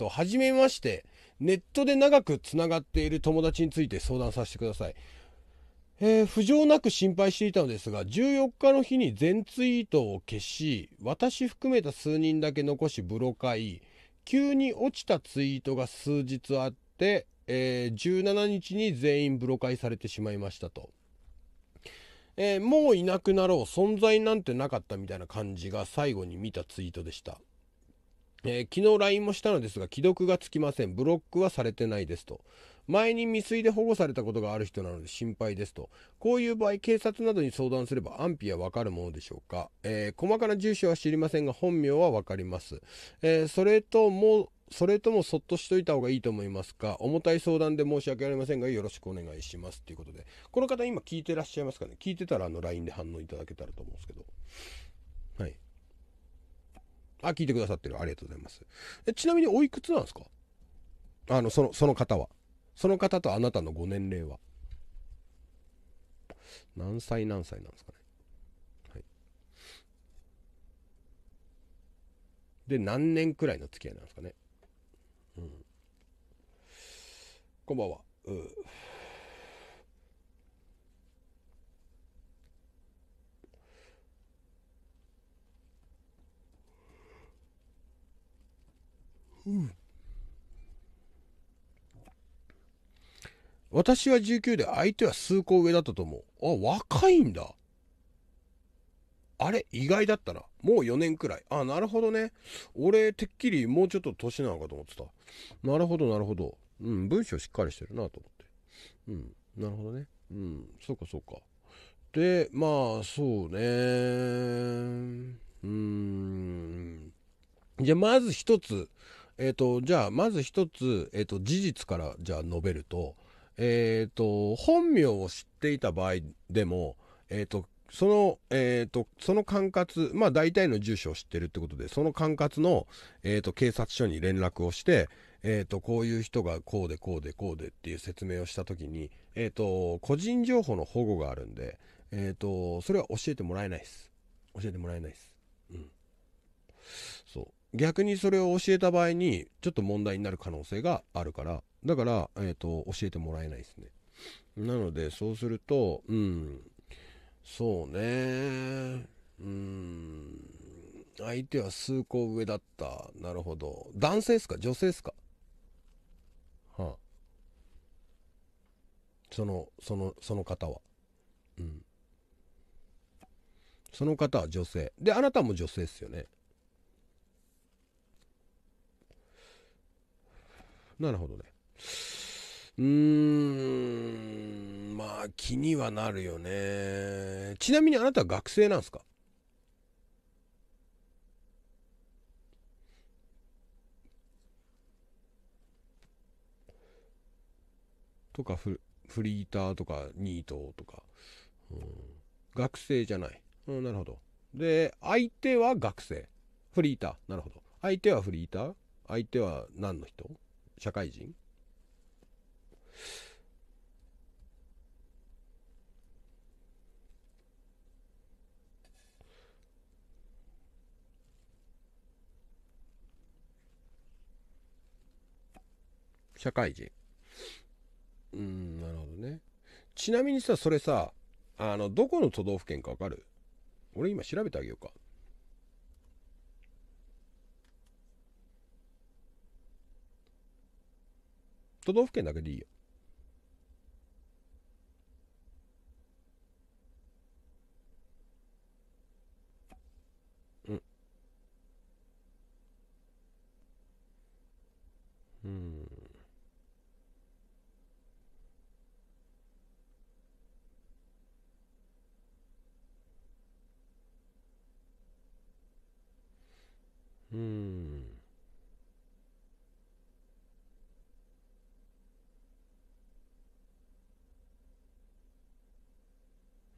と、はじめまして、ネットで長くつながっている友達について相談させてください。えー、不条なく心配していたのですが、14日の日に全ツイートを消し、私含めた数人だけ残しブロイ、急に落ちたツイートが数日あって、えー、17日に全員ブロイされてしまいましたと。えー、もういなくなろう、存在なんてなかったみたいな感じが最後に見たツイートでした。えー、昨日 LINE もしたのですが、既読がつきません。ブロックはされてないですと。前に未遂で保護されたことがある人なので心配ですと。こういう場合、警察などに相談すれば安否はわかるものでしょうか。えー、細かな住所は知りませんが、本名は分かります。えー、それとも、それともそっとしといた方がいいと思いますか重たい相談で申し訳ありませんが、よろしくお願いします。ということで。この方今聞いてらっしゃいますかね聞いてたらあの LINE で反応いただけたらと思うんですけど。はい。あ、聞いてくださってる。ありがとうございます。えちなみにおいくつなんですかあの、その、その方は。その方とあなたのご年齢は。何歳何歳なんですかね。はい。で、何年くらいの付き合いなんですかね。うん。こんばんは。うん。私は19で相手は数個上だったと思う。あ、若いんだ。あれ意外だったな。もう4年くらい。あ、なるほどね。俺、てっきりもうちょっと年なのかと思ってた。なるほど、なるほど。うん、文章しっかりしてるなと思って。うん、なるほどね。うん、そうか、そうか。で、まあ、そうね。うーん。じゃあ、まず一つ、えっ、ー、と、じゃあ、まず一つ、えっ、ー、と、事実から、じゃあ、述べると、えっ、ー、と、本名を知っていた場合でも、えっ、と、その、えっ、と、その管轄、まあ、大体の住所を知ってるってことで、その管轄の、えっ、と、警察署に連絡をして、えっ、と、こういう人がこうでこうでこうでっていう説明をした時に、えっ、と、個人情報の保護があるんで、えっ、と、それは教えてもらえないです。教えてもらえないです。うん。そう。逆にそれを教えた場合にちょっと問題になる可能性があるからだから、えーと、教えてもらえないですねなのでそうするとうんそうねうん相手は数個上だったなるほど男性ですか女性ですかはあそのそのその方はうんその方は女性であなたも女性っすよねなるほどね。うーん、まあ気にはなるよね。ちなみにあなたは学生なんですかとかフフリーターとかニートとか、うん、学生じゃない、うん、なるほどで相手は学生フリーターなるほど相手はフリーター相手は何の人社会人社会人。うん、なるほどね。ちなみにさ、それさ、あの、どこの都道府県かわかる俺今調べてあげようか。都道府県だけでいいよ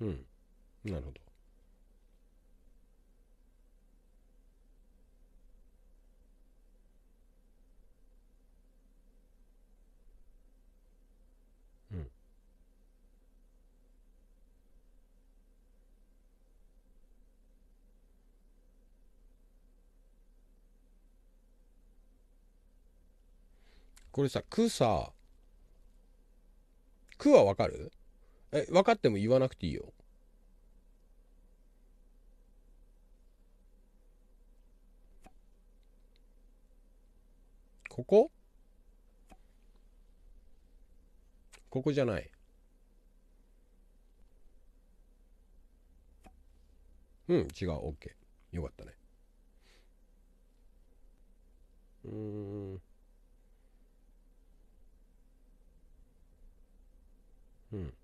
うんなるほどうんこれさ「く」さ「く」はわかるえ、分かっても言わなくていいよ。ここここじゃない。うん、違う、OK。よかったね。うん。うん。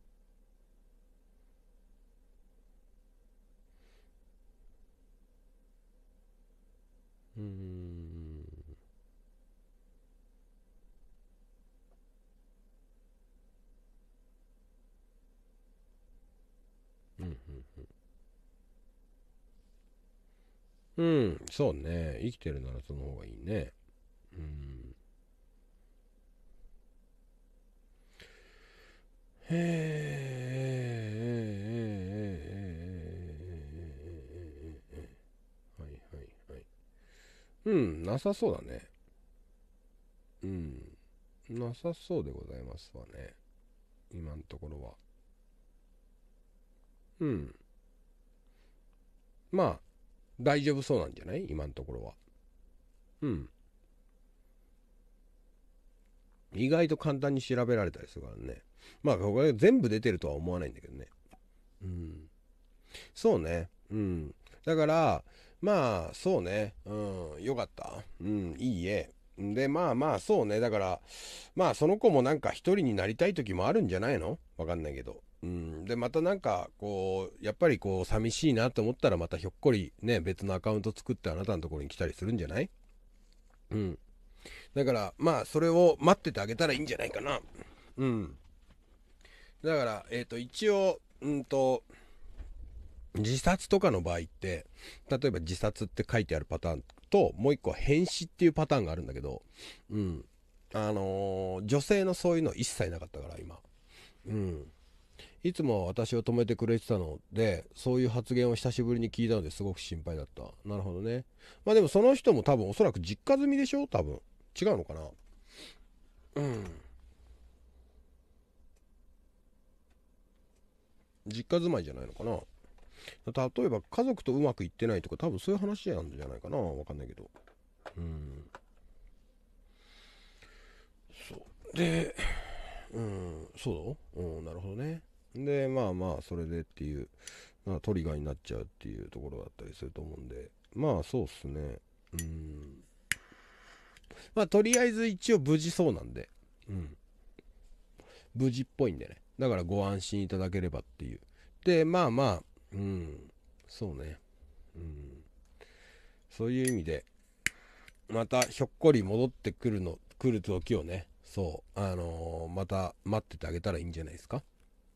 うん、うん、そうね。生きてるならその方がいいね。うん。へえ。はいはいはい。うん、なさそうだね。うん。なさそうでございますわね。今のところは。うんまあ大丈夫そうなんじゃない今のところはうん意外と簡単に調べられたりするからねまあこれ全部出てるとは思わないんだけどねうんそうねうんだからまあそうねうんよかったうんいいえで、まあまあ、そうね。だから、まあ、その子もなんか一人になりたい時もあるんじゃないのわかんないけど。うん、でまたなんかこうやっぱりこう寂しいなと思ったらまたひょっこりね別のアカウント作ってあなたのところに来たりするんじゃないうんだからまあそれを待っててあげたらいいんじゃないかなうんだからえっ、ー、と一応うんと自殺とかの場合って例えば自殺って書いてあるパターンともう一個変死っていうパターンがあるんだけどうんあのー、女性のそういうの一切なかったから今うんいつも私を止めてくれてたので、そういう発言を久しぶりに聞いたのですごく心配だった。なるほどね。まあでもその人も多分おそらく実家済みでしょ多分。違うのかなうん。実家住まいじゃないのかな例えば家族とうまくいってないとか多分そういう話なんじゃないかなわかんないけど。うん。そう。で、うん、そうだ。うん、なるほどね。で、まあまあ、それでっていう、まあ、トリガーになっちゃうっていうところだったりすると思うんで、まあ、そうっすね。うん。まあ、とりあえず一応無事そうなんで、うん。無事っぽいんでね。だからご安心いただければっていう。で、まあまあ、うん、そうね。うん。そういう意味で、またひょっこり戻ってくるの、来る時をね、そう、あのー、また待っててあげたらいいんじゃないですか。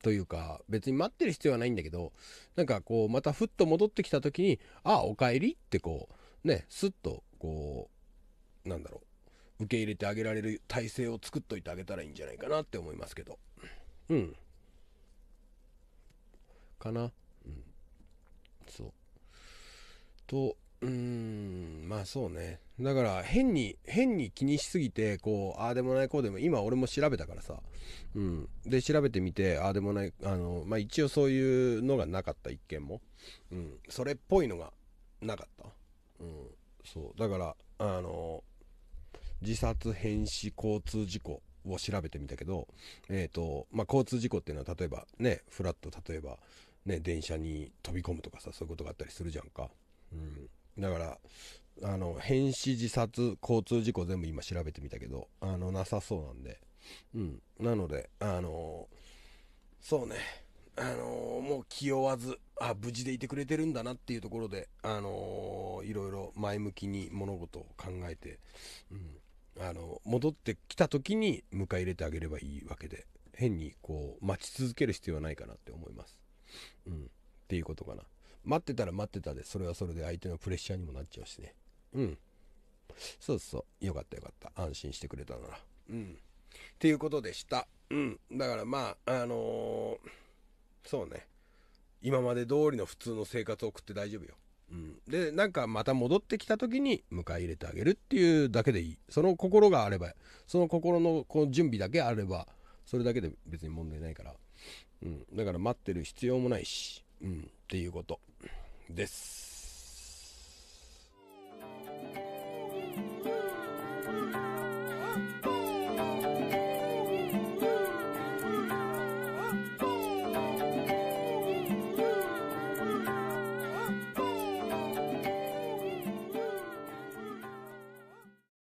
というか、別に待ってる必要はないんだけど、なんかこう、またふっと戻ってきた時に、ああ、おかえりってこう、ね、すっと、こう、なんだろう、受け入れてあげられる体制を作っといてあげたらいいんじゃないかなって思いますけど。うん。かな。うん。そう。と、うーん、まあそうね。だから変に、変に気にしすぎて、こう、ああでもないこうでも、今俺も調べたからさ。うん。で、調べてみて、ああでもない、あの、まあ一応そういうのがなかった、一件も。うん。それっぽいのがなかった。うん。そう。だから、あの、自殺変死交通事故を調べてみたけど、えっ、ー、と、まあ交通事故っていうのは例えばね、フラット例えば、ね、電車に飛び込むとかさ、そういうことがあったりするじゃんか。だから、あの、変死自殺、交通事故全部今調べてみたけど、あの、なさそうなんで、うん。なので、あのそうね、あのもう気負わず、あ、無事でいてくれてるんだなっていうところで、あのいろいろ前向きに物事を考えて、うん。あの、戻ってきた時に迎え入れてあげればいいわけで、変にこう、待ち続ける必要はないかなって思います。うん。っていうことかな。待ってたら待ってたで、それはそれで相手のプレッシャーにもなっちゃうしね。うん。そうそう。よかったよかった。安心してくれたなら。うん。っていうことでした。うん。だからまあ、あのー、そうね。今まで通りの普通の生活を送って大丈夫よ。うん。で、なんかまた戻ってきた時に迎え入れてあげるっていうだけでいい。その心があれば、その心のこの準備だけあれば、それだけで別に問題ないから。うん。だから待ってる必要もないし。うん、っていうことです。